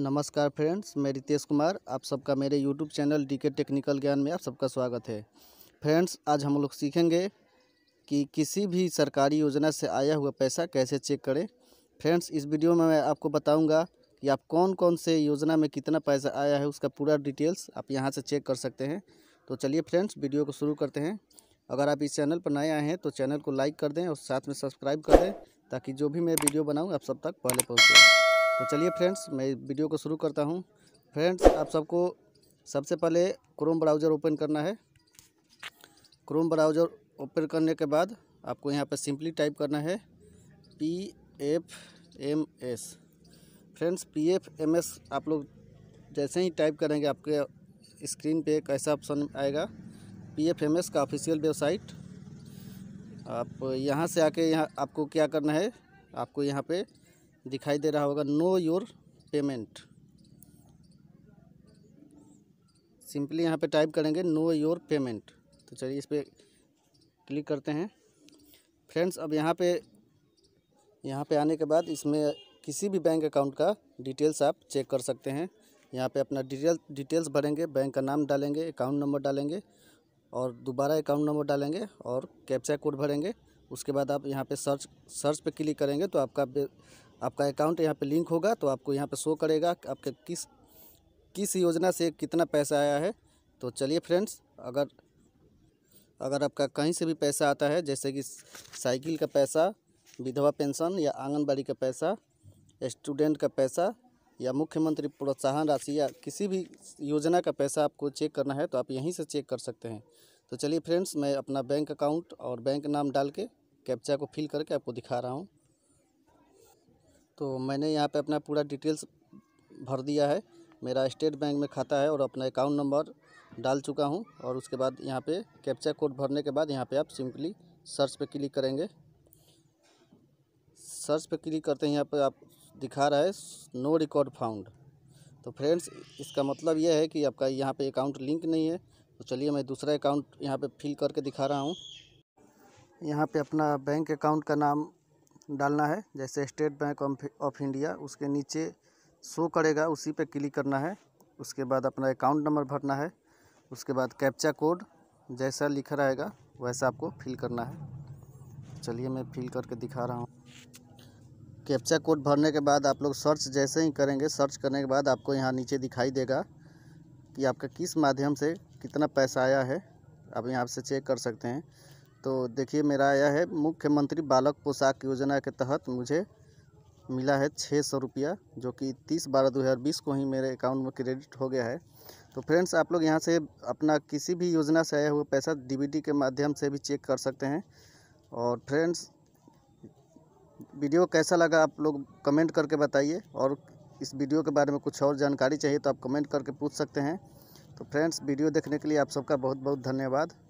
नमस्कार फ्रेंड्स मैं रितेश कुमार आप सबका मेरे YouTube channel D K technical Gyan में आप सबका स्वागत है फ्रेंड्स आज हम लोग सीखेंगे कि किसी भी सरकारी योजना से आया हुआ पैसा कैसे चेक करें फ्रेंड्स इस वीडियो में मैं आपको बताऊंगा कि आप कौन कौन से योजना में कितना पैसा आया है उसका पूरा डिटेल्स आप यहाँ से चेक कर सकते हैं तो चलिए फ्रेंड्स वीडियो को शुरू करते हैं अगर आप इस चैनल पर नए आए हैं तो चैनल को लाइक कर दें और साथ में सब्सक्राइब कर दें ताकि जो भी मैं वीडियो बनाऊँ आप सब तक पहले पहुँचें तो चलिए फ्रेंड्स मैं वीडियो को शुरू करता हूँ फ्रेंड्स आप सबको सबसे पहले क्रोम ब्राउज़र ओपन करना है क्रोम ब्राउज़र ओपन करने के बाद आपको यहाँ पर सिंपली टाइप करना है P F M S friends P F M S आप लोग जैसे ही टाइप करेंगे आपके स्क्रीन पे एक ऐसा ऑप्शन आएगा पी एफ एम एस का ऑफिशियल वेबसाइट आप यहाँ से आके यहाँ आपको क्या करना है आपको यहाँ पे दिखाई दे रहा होगा नो योर पेमेंट सिंपली यहाँ पे टाइप करेंगे नो योर पेमेंट तो चलिए इस पर क्लिक करते हैं फ्रेंड्स अब यहाँ पे यहाँ पे आने के बाद इसमें किसी भी बैंक अकाउंट का डिटेल्स आप चेक कर सकते हैं यहाँ पे अपना डिटेल डिटेल्स भरेंगे बैंक का नाम डालेंगे अकाउंट नंबर डालेंगे और दोबारा अकाउंट नंबर डालेंगे और कैप्चा कोड भरेंगे उसके बाद आप यहाँ पे सर्च सर्च पे क्लिक करेंगे तो आपका आपका अकाउंट यहाँ पे लिंक होगा तो आपको यहाँ पे शो करेगा आपके किस किस योजना से कितना पैसा आया है तो चलिए फ्रेंड्स अगर अगर आपका कहीं से भी पैसा आता है जैसे कि साइकिल का पैसा विधवा पेंशन या आंगनबाड़ी का पैसा स्टूडेंट का पैसा या मुख्यमंत्री प्रोत्साहन राशि या किसी भी योजना का पैसा आपको चेक करना है तो आप यहीं से चेक कर सकते हैं तो चलिए फ्रेंड्स मैं अपना बैंक अकाउंट और बैंक नाम डाल के कैप्चा को फिल करके आपको दिखा रहा हूँ तो मैंने यहाँ पे अपना पूरा डिटेल्स भर दिया है मेरा स्टेट बैंक में खाता है और अपना अकाउंट नंबर डाल चुका हूँ और उसके बाद यहाँ पे कैप्चा कोड भरने के बाद यहाँ पे आप सिंपली सर्च पे क्लिक करेंगे सर्च पे क्लिक करते हैं यहाँ पे आप दिखा रहा है नो रिकॉर्ड फाउंड तो फ्रेंड्स इसका मतलब यह है कि आपका यहाँ पर अकाउंट लिंक नहीं है तो चलिए मैं दूसरा अकाउंट यहाँ पर फिल करके दिखा रहा हूँ यहाँ पर अपना बैंक अकाउंट का नाम डालना है जैसे स्टेट बैंक ऑफ इंडिया उसके नीचे शो करेगा उसी पे क्लिक करना है उसके बाद अपना अकाउंट नंबर भरना है उसके बाद कैप्चा कोड जैसा लिखा रहेगा वैसा आपको फिल करना है चलिए मैं फिल करके दिखा रहा हूँ कैप्चा कोड भरने के बाद आप लोग सर्च जैसे ही करेंगे सर्च करने के बाद आपको यहाँ नीचे दिखाई देगा कि आपका किस माध्यम से कितना पैसा आया है आप यहाँ से चेक कर सकते हैं तो देखिए मेरा आया है मुख्यमंत्री बालक पोशाक योजना के तहत मुझे मिला है छः सौ रुपया जो कि तीस बारह दो हज़ार बीस को ही मेरे अकाउंट में क्रेडिट हो गया है तो फ्रेंड्स आप लोग यहाँ से अपना किसी भी योजना से आया हुआ पैसा डीबीटी के माध्यम से भी चेक कर सकते हैं और फ्रेंड्स वीडियो कैसा लगा आप लोग कमेंट करके बताइए और इस वीडियो के बारे में कुछ और जानकारी चाहिए तो आप कमेंट करके पूछ सकते हैं तो फ्रेंड्स वीडियो देखने के लिए आप सबका बहुत बहुत धन्यवाद